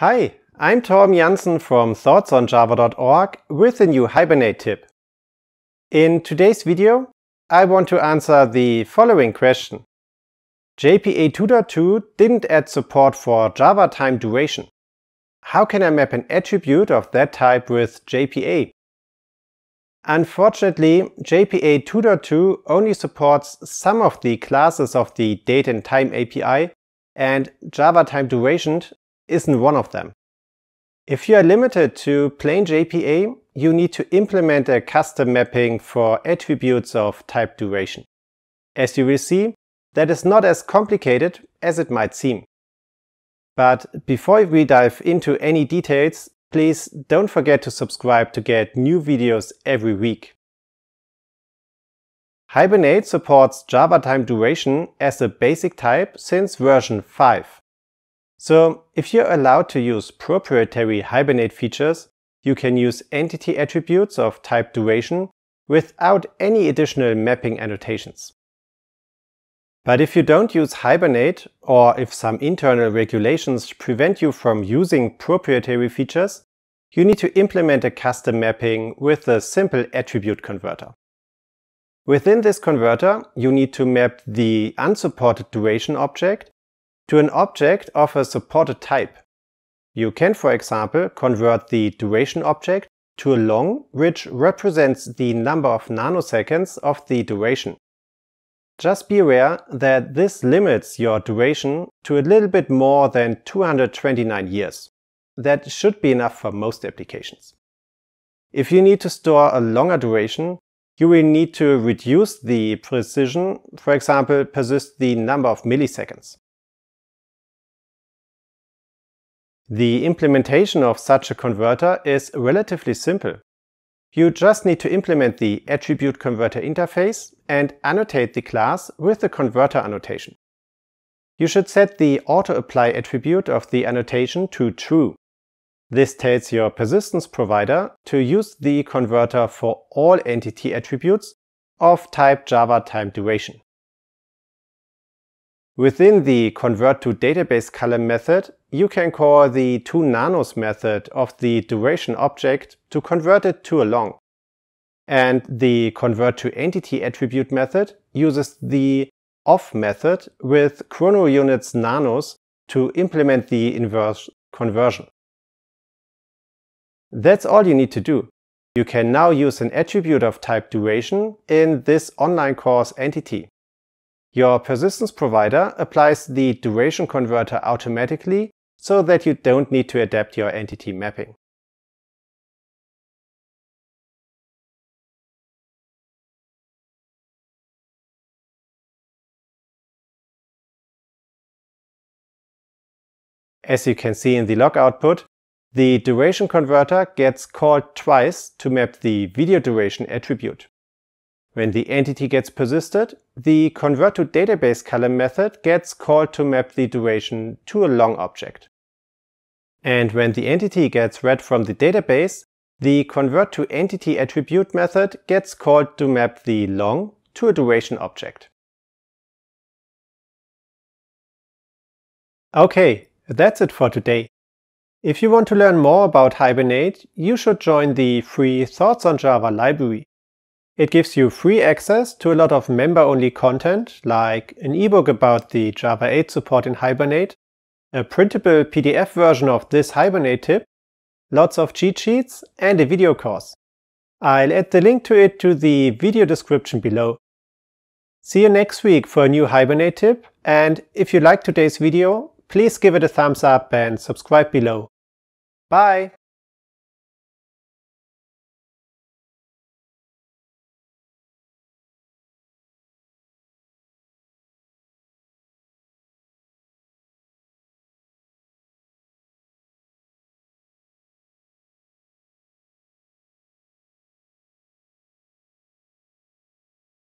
Hi, I'm Torben Janssen from thoughtsonjava.org with a new Hibernate tip. In today's video, I want to answer the following question. JPA 2.2 didn't add support for Java time duration. How can I map an attribute of that type with JPA? Unfortunately, JPA 2.2 only supports some of the classes of the date and time API, and Java time duration isn't one of them. If you are limited to plain JPA, you need to implement a custom mapping for attributes of type duration. As you will see, that is not as complicated as it might seem. But before we dive into any details, please don't forget to subscribe to get new videos every week. Hibernate supports Java time duration as a basic type since version 5. So if you're allowed to use proprietary Hibernate features, you can use entity attributes of type duration without any additional mapping annotations. But if you don't use Hibernate, or if some internal regulations prevent you from using proprietary features, you need to implement a custom mapping with a simple attribute converter. Within this converter, you need to map the unsupported duration object to an object of a supported type. You can, for example, convert the duration object to a long, which represents the number of nanoseconds of the duration. Just be aware that this limits your duration to a little bit more than 229 years. That should be enough for most applications. If you need to store a longer duration, you will need to reduce the precision, for example, persist the number of milliseconds. The implementation of such a converter is relatively simple. You just need to implement the attribute converter interface and annotate the class with the converter annotation. You should set the auto-apply attribute of the annotation to true. This tells your persistence provider to use the converter for all entity attributes of type Java time duration. Within the convert to database column method, you can call the 2 nanos method of the duration object to convert it to a long. And the convert to entity attribute method uses the off method with chrono units nanos to implement the inverse conversion. That's all you need to do. You can now use an attribute of type duration in this online course entity. Your persistence provider applies the duration converter automatically so that you don't need to adapt your entity mapping. As you can see in the log output, the duration converter gets called twice to map the video duration attribute. When the entity gets persisted, the convert to database column method gets called to map the duration to a long object. And when the entity gets read from the database, the convert to entity attribute method gets called to map the long to a duration object. Okay, that's it for today. If you want to learn more about Hibernate, you should join the free Thoughts on Java library. It gives you free access to a lot of member-only content, like an ebook about the Java 8 support in Hibernate, a printable PDF version of this Hibernate tip, lots of cheat sheets, and a video course. I'll add the link to it to the video description below. See you next week for a new Hibernate tip, and if you liked today's video, please give it a thumbs up and subscribe below. Bye!